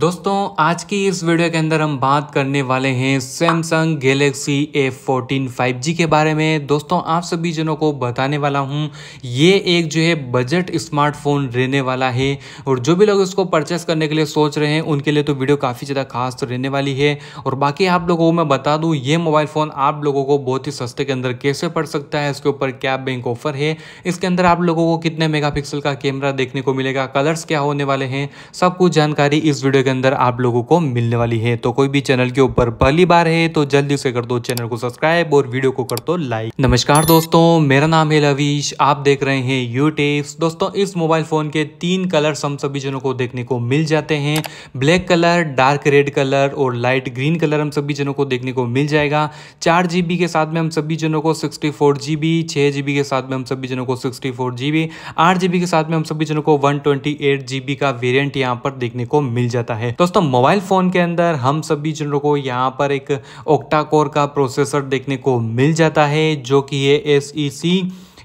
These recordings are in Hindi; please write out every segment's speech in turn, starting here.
दोस्तों आज की इस वीडियो के अंदर हम बात करने वाले हैं Samsung Galaxy A five G के बारे में दोस्तों आप सभी जनों को बताने वाला हूं ये एक जो है बजट स्मार्टफोन रहने वाला है और जो भी लोग इसको परचेस करने के लिए सोच रहे हैं उनके लिए तो वीडियो काफ़ी ज़्यादा खास तो रहने वाली है और बाकी आप लोगों को मैं बता दूँ ये मोबाइल फ़ोन आप लोगों को बहुत ही सस्ते के अंदर कैसे पड़ सकता है इसके ऊपर क्या बैंक ऑफर है इसके अंदर आप लोगों को कितने मेगा का कैमरा देखने को मिलेगा कलर्स क्या होने वाले हैं सब कुछ जानकारी इस वीडियो के अंदर आप लोगों को मिलने वाली है तो कोई भी चैनल के ऊपर पहली बार है तो जल्दी से कर दो चैनल को सब्सक्राइब और वीडियो को कर दो लाइक नमस्कार दोस्तों मेरा नाम है लवीश आप देख रहे हैं यूट्यूब दोस्तों इस मोबाइल फोन के तीन कलर हम सभी जनों को देखने को मिल जाते हैं black colour dark red colour और लाइट ग्रीन कलर हम सभी जनों को देखने को मिल जाएगा चार जीबी के साथ में हम सभी जनों को सिक्सटी फोर जीबी छह जीबी के साथ में हम सभी जनों को सिक्सटी फोर जीबी आठ जीबी के साथ में हम सभी जनों को वन ट्वेंटी एट जीबी का वेरियंट यहां पर देखने को मिल जाता है सकता है दोस्तों मोबाइल फोन के अंदर हम सभी जनों को यहाँ पर एक ओक्टा कोर का प्रोसेसर देखने को मिल जाता है जो कि ये एस ई सी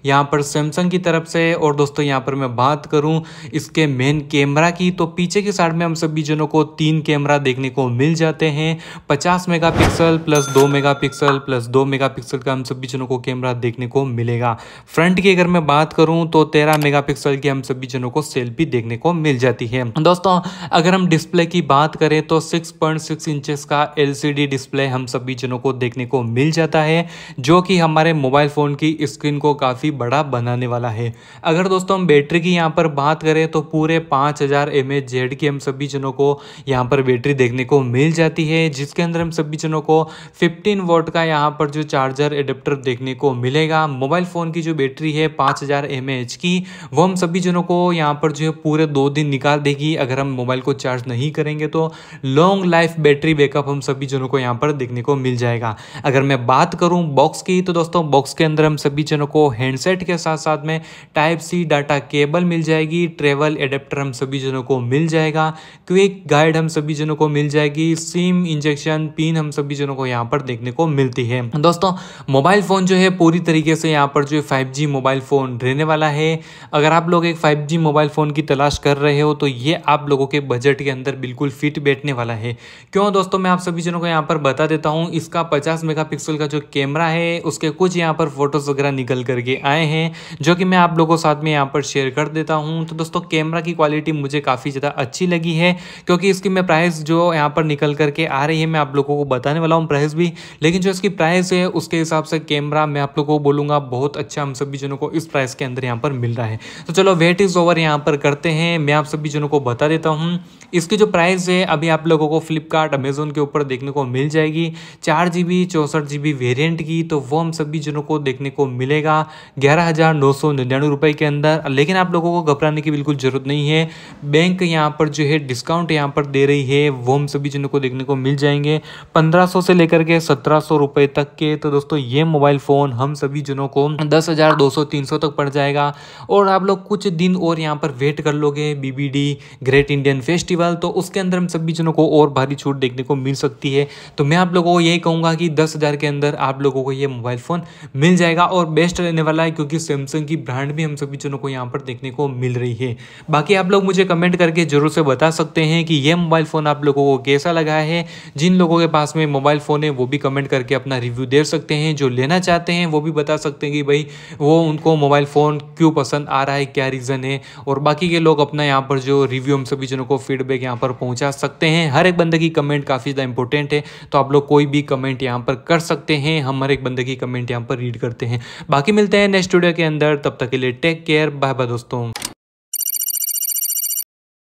यहाँ पर सैमसंग की तरफ से और दोस्तों यहाँ पर मैं बात करूँ इसके मेन कैमरा की तो पीछे के साइड में हम सभी जनों को तीन कैमरा देखने को मिल जाते हैं पचास मेगा प्लस दो मेगा प्लस दो मेगा का हम सभी जनों को कैमरा देखने को मिलेगा फ्रंट की अगर मैं बात करूँ तो तेरह मेगा की हम सभी जनों को सेल्फी देखने को मिल जाती है दोस्तों अगर हम डिस्प्ले की बात करें तो 6.6 इंचेस का एलसीडी डिस्प्ले हम सभी जनों को देखने को मिल जाता है जो कि हमारे मोबाइल फ़ोन की स्क्रीन को काफ़ी काफ़ी बड़ा बनाने वाला है अगर दोस्तों हम बैटरी की यहाँ पर बात करें तो पूरे पाँच हज़ार एम एच जेड की हम सभी जनों को यहाँ पर बैटरी देखने को मिल जाती है जिसके अंदर हम सभी जनों को फिफ्टीन वोट का यहाँ पर जो चार्जर एडेप्टर देखने को मिलेगा मोबाइल फ़ोन की जो बैटरी है पाँच हज़ार की वो हम सभी जनों को यहाँ पर जो है पूरे दो दिन निकाल देगी अगर हम मोबाइल को चार्ज नहीं करेंगे तो लॉन्ग लाइफ बैटरी बैकअप हम सभी जनों को यहाँ पर देखने को मिल जाएगा अगर मैं बात करूँ बॉक्स की तो दोस्तों बॉक्स के अंदर हम सभी जनों को हैंड हैंडसेट के साथ साथ में टाइप सी डाटा केबल मिल जाएगी ट्रेवल एडेप्टर हम सभी जनों को मिल जाएगा क्विक गाइड हम सभी जनों को मिल जाएगी सिम इंजेक्शन पिन हम सभी जनों को यहाँ पर देखने को मिलती है दोस्तों मोबाइल फ़ोन जो है पूरी तरीके से यहाँ पर जो फाइव जी मोबाइल फ़ोन रहने वाला है अगर आप लोग एक फाइव जी मोबाइल फ़ोन की तलाश कर रहे हो तो ये आप लोगों के बजट के अंदर बिल्कुल फिट बैठने वाला है क्यों दोस्तों मैं आप सभी जनों को यहाँ पर बता देता हूँ इसका पचास मेगापिक्सल का जो कैमरा है उसके कुछ यहाँ पर फोटोज वगैरह निकल करके आए हैं जो कि मैं आप लोगों के साथ में यहाँ पर शेयर कर देता हूँ तो दोस्तों कैमरा की क्वालिटी मुझे काफ़ी ज़्यादा अच्छी लगी है क्योंकि इसकी मैं प्राइस जो यहाँ पर निकल करके आ रही है मैं आप लोगों को बताने वाला हूँ प्राइस भी लेकिन जो इसकी प्राइस है उसके हिसाब से कैमरा मैं आप लोगों को बोलूँगा बहुत अच्छा हम सभी जनों को इस प्राइस के अंदर यहाँ पर मिल रहा है तो चलो वेट इज़ ओवर यहाँ पर करते हैं मैं आप सभी जनों को बता देता हूँ इसकी जो प्राइस है अभी आप लोगों को फ्लिपकार्ट अमेजोन के ऊपर देखने को मिल जाएगी चार जी बी चौंसठ जी बी वेरियंट की तो वो हम सभी जनों को देखने को मिलेगा ग्यारह हज़ार नौ सौ निन्यानवे रुपये के अंदर लेकिन आप लोगों को घबराने की बिल्कुल ज़रूरत नहीं है बैंक यहाँ पर जो है डिस्काउंट यहाँ पर दे रही है वो हम सभी जनों को देखने को मिल जाएंगे पंद्रह सौ से लेकर के सत्रह सौ रुपये तक के तो दोस्तों ये मोबाइल फ़ोन हम सभी जनों को दस हज़ार दो सौ तीन सौ तक पड़ जाएगा और आप लोग कुछ दिन और यहाँ पर वेट कर लोगे बीबीडी ग्रेट इंडियन फेस्टिवल तो उसके अंदर हम सभी जनों को और भारी छूट देखने को मिल सकती है तो मैं आप लोगों को यही कहूँगा कि दस हज़ार के अंदर आप लोगों को ये मोबाइल फ़ोन मिल जाएगा और बेस्ट रहने वाला है क्योंकि सैमसंग की ब्रांड भी हम सभी जनों को यहाँ पर देखने को मिल रही है बाकी आप लोग मुझे कमेंट करके जरूर से बता सकते हैं कि यह मोबाइल फ़ोन आप लोगों को कैसा लगा है जिन लोगों के पास में मोबाइल फ़ोन है वो भी कमेंट करके अपना रिव्यू दे सकते हैं जो लेना चाहते हैं वो भी बता सकते हैं कि भाई वो उनको मोबाइल फ़ोन क्यों पसंद आ रहा है क्या रीज़न है और बाकी के लोग अपना यहाँ पर जो रिव्यू हम सभी जनों को फीडबैक यहाँ पर पहुँचा सकते हैं हर एक बंदे की कमेंट काफ़ी ज़्यादा इंपॉर्टेंट है तो आप लोग कोई भी कमेंट यहाँ पर कर सकते हैं हम हर एक बंदे की कमेंट यहाँ पर रीड करते हैं बाकी मिलते हैं नेक्स्ट वीडियो के अंदर तब तक के लिए टेक केयर बाय बाय दोस्तों